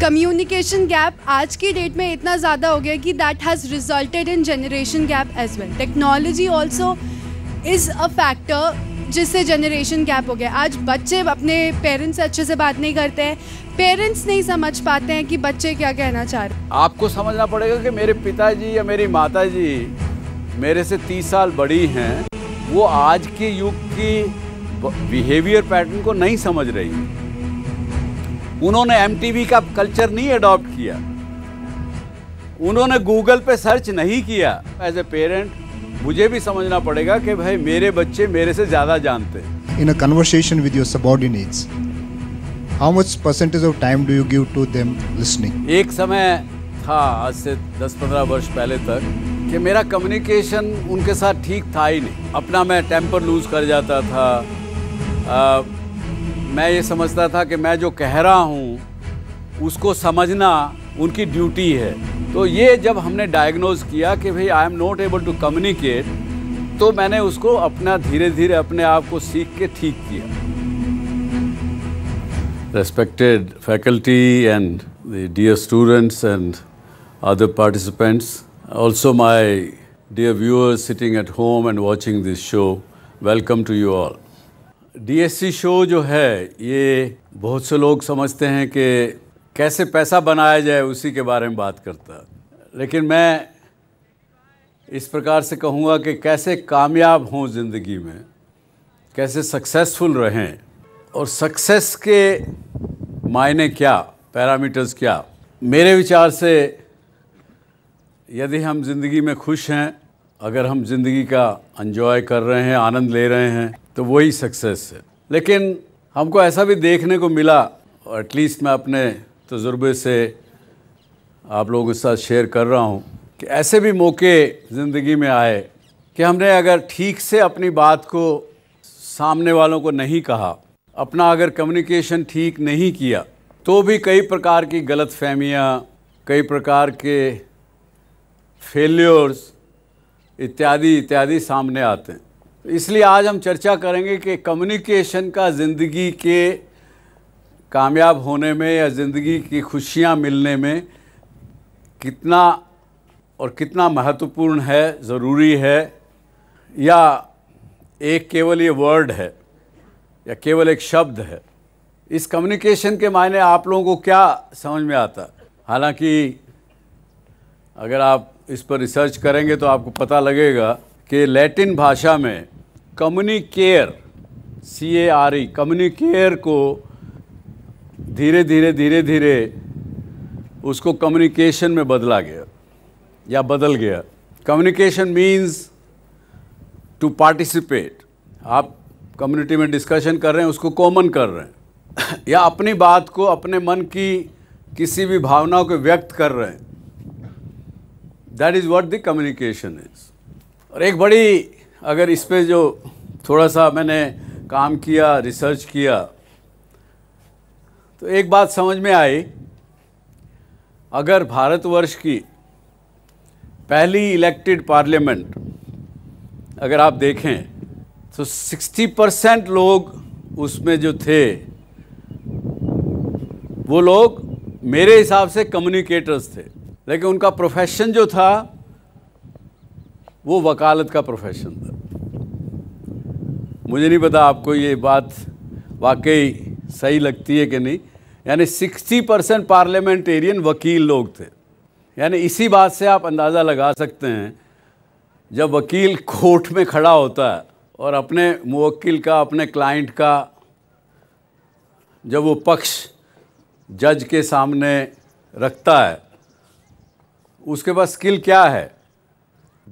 Communication gap आज की date में इतना ज़्यादा हो गया कि that has resulted in generation gap as well technology also is a factor जिससे जनरेशन गैप हो गया आज बच्चे अपने पेरेंट्स से अच्छे से बात नहीं करते हैं पेरेंट्स नहीं समझ पाते हैं कि बच्चे क्या कहना चाह रहे आपको समझना पड़ेगा कि मेरे पिताजी या मेरी माता जी मेरे से तीस साल बड़ी हैं वो आज के युग की बिहेवियर पैटर्न को नहीं समझ रही उन्होंने एम का कल्चर नहीं अडॉप्ट किया उन्होंने गूगल पे सर्च नहीं किया एज ए पेरेंट मुझे भी समझना पड़ेगा कि भाई मेरे बच्चे मेरे से ज़्यादा जानते in a conversation with your subordinates how much percentage of time do you give to them listening एक समय था आज से 10-15 वर्ष पहले तक कि मेरा कम्युनिकेशन उनके साथ ठीक था ही नहीं अपना मैं टेम्पर लूज कर जाता था आ, मैं ये समझता था कि मैं जो कह रहा हूँ उसको समझना उनकी ड्यूटी है तो ये जब हमने डायग्नोज किया कि भाई I am not able to communicate तो मैंने उसको अपना धीरे धीरे अपने आप को सीख के ठीक किया respected faculty and dear students and other participants also my dear viewers sitting at home and watching this show welcome to you all DSC show जो है ये बहुत से लोग समझते हैं कि कैसे पैसा बनाया जाए उसी के बारे में बात करता लेकिन मैं इस प्रकार से कहूँगा कि कैसे कामयाब हों ज़िंदगी में कैसे सक्सेसफुल रहें और सक्सेस के मायने क्या पैरामीटर्स क्या मेरे विचार से यदि हम ज़िंदगी में खुश हैं अगर हम ज़िंदगी का एंजॉय कर रहे हैं आनंद ले रहे हैं तो वही सक्सेस है लेकिन हमको ऐसा भी देखने को मिला और एटलीस्ट मैं अपने तजुर्बे से आप लोगों के साथ शेयर कर रहा हूँ कि ऐसे भी मौके ज़िंदगी में आए कि हमने अगर ठीक से अपनी बात को सामने वालों को नहीं कहा अपना अगर कम्युनिकेशन ठीक नहीं किया तो भी कई प्रकार की गलत फहमियाँ कई प्रकार के फेल्योर्स इत्यादि इत्यादि सामने आते हैं तो इसलिए आज हम चर्चा करेंगे कि कम्युनिकेशन का ज़िंदगी के कामयाब होने में या ज़िंदगी की खुशियाँ मिलने में कितना और कितना महत्वपूर्ण है ज़रूरी है या एक केवल ये वर्ड है या केवल एक शब्द है इस कम्युनिकेशन के मायने आप लोगों को क्या समझ में आता हालांकि अगर आप इस पर रिसर्च करेंगे तो आपको पता लगेगा कि लैटिन भाषा में कम्युनिकेयर सी ए आर ई कम्युनिकेयर को धीरे धीरे धीरे धीरे उसको कम्युनिकेशन में बदला गया या बदल गया कम्युनिकेशन मीन्स टू पार्टिसिपेट आप कम्युनिटी में डिस्कशन कर रहे हैं उसको कॉमन कर रहे हैं या अपनी बात को अपने मन की किसी भी भावनाओं को व्यक्त कर रहे हैं that is what the communication is और एक बड़ी अगर इस पर जो थोड़ा सा मैंने काम किया रिसर्च किया तो एक बात समझ में आई अगर भारतवर्ष की पहली इलेक्टेड पार्लियामेंट अगर आप देखें तो 60 परसेंट लोग उसमें जो थे वो लोग मेरे हिसाब से कम्युनिकेटर्स थे लेकिन उनका प्रोफेशन जो था वो वकालत का प्रोफेशन था मुझे नहीं पता आपको ये बात वाकई सही लगती है कि नहीं यानी 60 परसेंट पार्लियामेंटेरियन वकील लोग थे यानी इसी बात से आप अंदाज़ा लगा सकते हैं जब वकील कोर्ट में खड़ा होता है और अपने मुवक्किल का अपने क्लाइंट का जब वो पक्ष जज के सामने रखता है उसके पास स्किल क्या है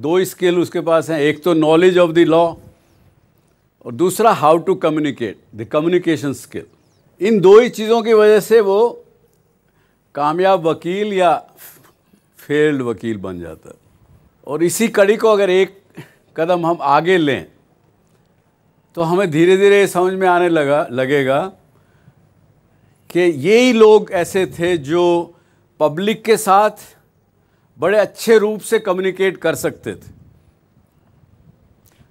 दो स्किल उसके पास हैं एक तो नॉलेज ऑफ द लॉ और दूसरा how to communicate the communication skill इन दो ही चीज़ों की वजह से वो कामयाब वकील या फेल्ड वकील बन जाता है और इसी कड़ी को अगर एक कदम हम आगे लें तो हमें धीरे धीरे समझ में आने लगा लगेगा कि यही लोग ऐसे थे जो पब्लिक के साथ बड़े अच्छे रूप से कम्युनिकेट कर सकते थे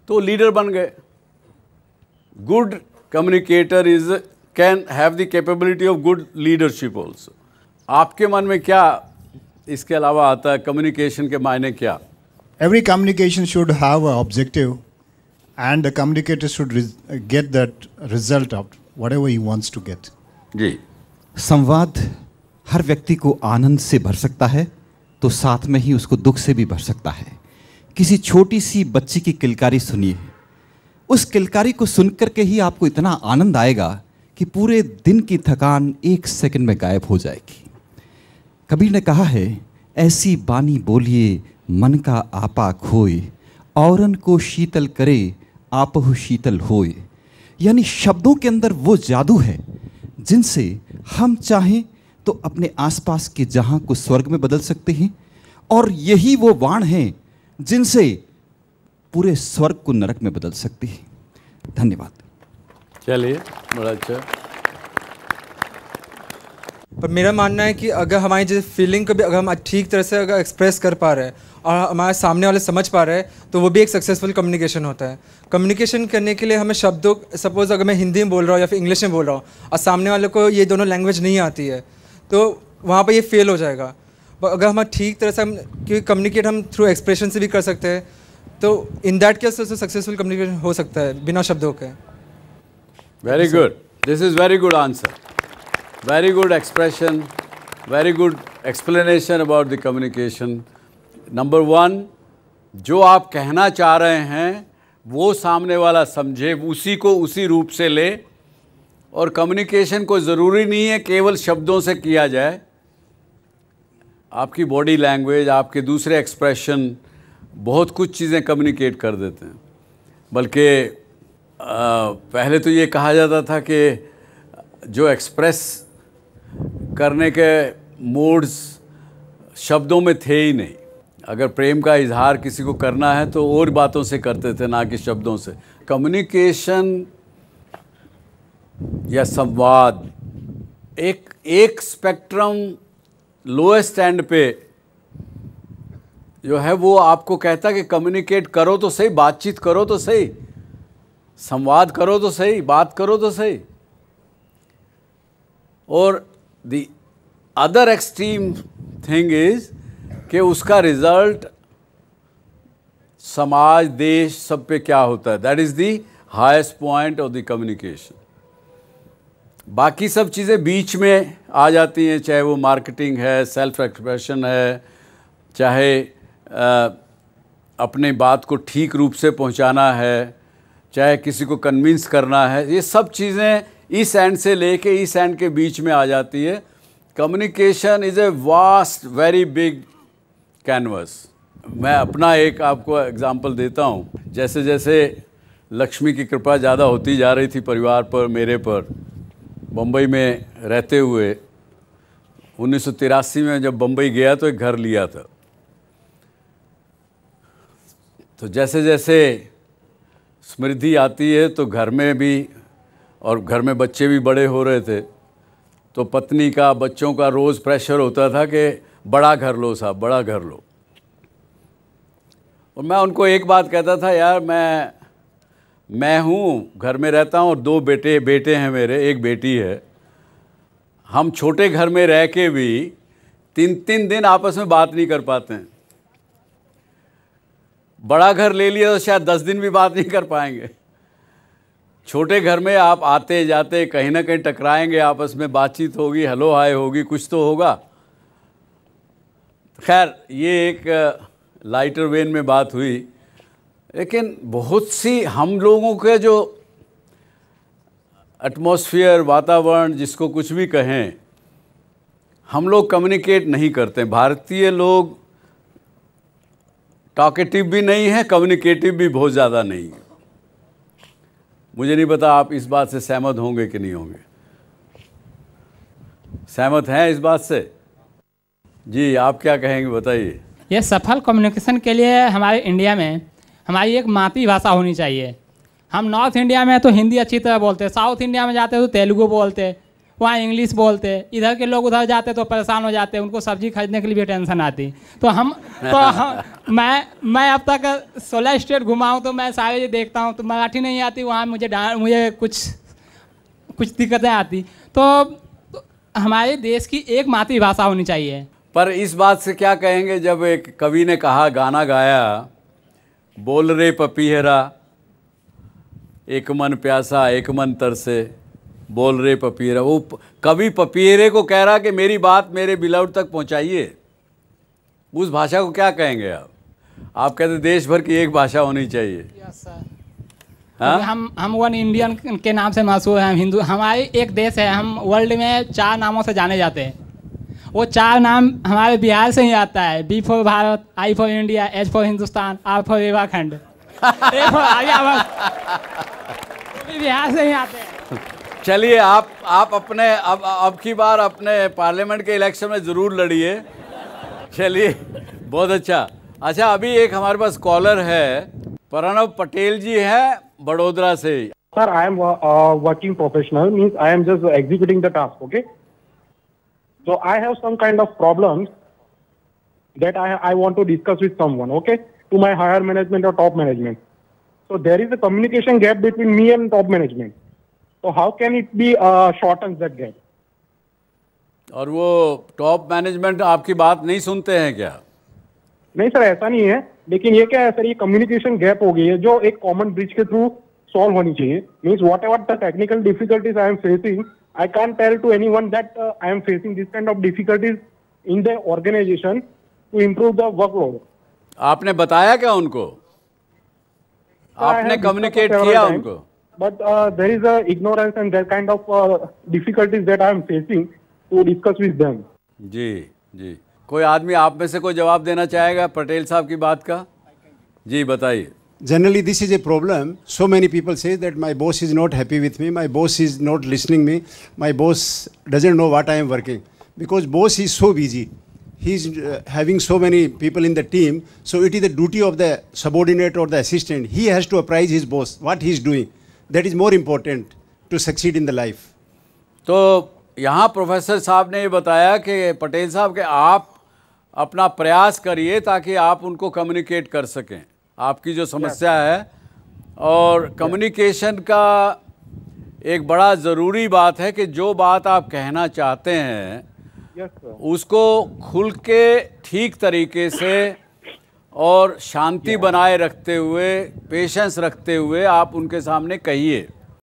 तो लीडर बन गए good communicator is can have the capability of good leadership also आपके मन में क्या इसके अलावा आता है कम्युनिकेशन के मायने क्या communication should have a objective and the communicator should get that result of whatever you wants to get जी संवाद हर व्यक्ति को आनंद से भर सकता है तो साथ में ही उसको दुख से भी भर सकता है किसी छोटी सी बच्ची की किलकारी सुनिए उस किलकारी को सुन करके ही आपको इतना आनंद आएगा कि पूरे दिन की थकान एक सेकंड में गायब हो जाएगी कबीर ने कहा है ऐसी बानी बोलिए मन का आपा खोए औरन को शीतल करे आपहु शीतल होए यानी शब्दों के अंदर वो जादू है जिनसे हम चाहें तो अपने आसपास के जहां को स्वर्ग में बदल सकते हैं और यही वो वाण हैं जिनसे पूरे स्वर्ग को नरक में बदल सकते हैं धन्यवाद चलिए बड़ा अच्छा पर मेरा मानना है कि अगर हमारी जैसे फीलिंग को भी अगर हम ठीक तरह से अगर एक्सप्रेस कर पा रहे हैं और हमारे सामने वाले समझ पा रहे हैं तो वो भी एक सक्सेसफुल कम्युनिकेशन होता है कम्युनिकेशन करने के लिए हमें शब्दों सपोज़ अगर मैं हिंदी में बोल रहा हूँ या फिर इंग्लिश में बोल रहा हूँ और सामने वाले को ये दोनों लैंग्वेज नहीं आती है तो वहाँ पर ये फेल हो जाएगा अगर हम ठीक तरह से हम क्योंकि कम्युनिकेट हम थ्रू एक्सप्रेशन से भी कर सकते हैं तो इन दैट केस उससे सक्सेसफुल कम्युनिकेशन हो सकता है बिना शब्दों के very good this is very good answer very good expression very good explanation about the communication number one जो आप कहना चाह रहे हैं वो सामने वाला समझे उसी को उसी रूप से ले और कम्युनिकेशन को ज़रूरी नहीं है केवल शब्दों से किया जाए आपकी बॉडी लैंग्वेज आपके दूसरे एक्सप्रेशन बहुत कुछ चीज़ें कम्युनिकेट कर देते हैं बल्कि पहले तो ये कहा जाता था कि जो एक्सप्रेस करने के मोड्स शब्दों में थे ही नहीं अगर प्रेम का इजहार किसी को करना है तो और बातों से करते थे ना कि शब्दों से कम्युनिकेशन या संवाद एक एक स्पेक्ट्रम लोएस्ट एंड पे जो है वो आपको कहता कि कम्युनिकेट करो तो सही बातचीत करो तो सही संवाद करो तो सही बात करो तो सही और the other extreme thing is कि उसका रिजल्ट समाज देश सब पे क्या होता है that is the highest point of the communication बाकी सब चीज़ें बीच में आ जाती हैं चाहे वो मार्केटिंग है सेल्फ एक्सप्रेशन है चाहे आ, अपने बात को ठीक रूप से पहुंचाना है चाहे किसी को कन्विंस करना है ये सब चीज़ें इस एंड से लेके इस एंड के बीच में आ जाती है communication is a vast very big canvas मैं अपना एक आपको एग्ज़ाम्पल देता हूँ जैसे जैसे लक्ष्मी की कृपा ज़्यादा होती जा रही थी परिवार पर मेरे पर बम्बई में रहते हुए उन्नीस में जब बम्बई गया तो एक घर लिया था तो जैसे जैसे समृद्धि आती है तो घर में भी और घर में बच्चे भी बड़े हो रहे थे तो पत्नी का बच्चों का रोज़ प्रेशर होता था कि बड़ा घर लो साहब बड़ा घर लो और मैं उनको एक बात कहता था यार मैं मैं हूँ घर में रहता हूँ और दो बेटे बेटे हैं मेरे एक बेटी है हम छोटे घर में रह के भी तीन तीन दिन आपस में बात नहीं कर पाते हैं बड़ा घर ले लिया तो शायद दस दिन भी बात नहीं कर पाएंगे छोटे घर में आप आते जाते कहीं ना कहीं टकराएंगे आपस में बातचीत होगी हेलो हाय होगी कुछ तो होगा खैर ये एक लाइटर वेन में बात हुई लेकिन बहुत सी हम लोगों के जो एटमॉस्फेयर वातावरण जिसको कुछ भी कहें हम लोग कम्युनिकेट नहीं करते भारतीय लोग टॉकेटिव भी नहीं है कम्युनिकेटिव भी बहुत ज़्यादा नहीं है मुझे नहीं पता आप इस बात से सहमत होंगे कि नहीं होंगे सहमत हैं इस बात से जी आप क्या कहेंगे बताइए यह सफल कम्युनिकेशन के लिए हमारे इंडिया में हमारी एक मातृभाषा होनी चाहिए हम नॉर्थ इंडिया में तो हिंदी अच्छी तरह बोलते हैं साउथ इंडिया में जाते तो तेलुगु बोलते वहाँ इंग्लिश बोलते इधर के लोग उधर जाते तो परेशान हो जाते उनको सब्जी खरीदने के लिए भी टेंशन आती तो हम तो हम मैं मैं अब तक सोलह स्टेट घुमाऊँ तो मैं सारे देखता हूँ तो मराठी नहीं आती वहाँ मुझे मुझे कुछ कुछ दिक्कतें आती तो, तो हमारे देश की एक मातृभाषा होनी चाहिए पर इस बात से क्या कहेंगे जब एक कवि ने कहा गाना गाया बोल रे पपीहरा एक मन प्यासा एक मन तरसे बोल रे पपीहरा वो कवि पपीहरे को कह रहा कि मेरी बात मेरे बिलाउड तक पहुंचाइए उस भाषा को क्या कहेंगे आप आप कहते देश भर की एक भाषा होनी चाहिए हाँ? हम हम वन इंडियन के नाम से मशहूर हैं हम हिंदू हमारे एक देश है हम वर्ल्ड में चार नामों से जाने जाते हैं वो चार नाम हमारे बिहार से ही आता है B for Bharat I for India H for Hindustan R for Rewakhand Bihar से ही आते हैं चलिए आप आप अपने अब अब की बार अपने पार्लियामेंट के इलेक्शन में ज़रूर लड़िए चलिए बहुत अच्छा अच्छा अभी एक हमारे पास कॉलर है प्रणव पटेल जी हैं बड़ोदरा से sir I am working professional mean I am just executing the task okay So I have some kind of problems that I, I want to discuss with someone, okay, to my higher management or top management. So there is a communication gap between me and top management. So how can it be uh, shortened that gap? और वो top management आपकी बात नहीं सुनते हैं क्या नहीं sir ऐसा नहीं है लेकिन ये क्या है सर ये कम्युनिकेशन गैप हो गई है जो एक कॉमन ब्रिज के थ्रू सॉल्व होनी चाहिए means whatever the technical difficulties I am facing I can't tell to anyone that uh, I am facing this kind of difficulties in the organization to improve the workload. आपने बताया क्या उनको आपने communicate किया time, उनको but there is a ignorance and their kind of difficulties that I am facing to discuss with them जी जी कोई आदमी आप में से कोई जवाब देना चाहेगा पटेल साहब की बात का जी बताइए generally this is a problem so many people say that my boss is not happy with me my boss is not listening me my boss doesn't know what i am working because boss is so busy he's uh, having so many people in the team so it is the duty of the subordinate or the assistant he has to apprise his boss what he is doing that is more important to succeed in the life So यहाँ professor साहब ने ये बताया कि पटेल साहब के आप अपना प्रयास करिए ताकि आप उनको कम्युनिकेट कर सकें आपकी जो समस्या है और कम्युनिकेशन का एक बड़ा ज़रूरी बात है कि जो बात आप कहना चाहते हैं उसको खुल के ठीक तरीके से और शांति बनाए रखते हुए पेशेंस रखते हुए आप उनके सामने कहिए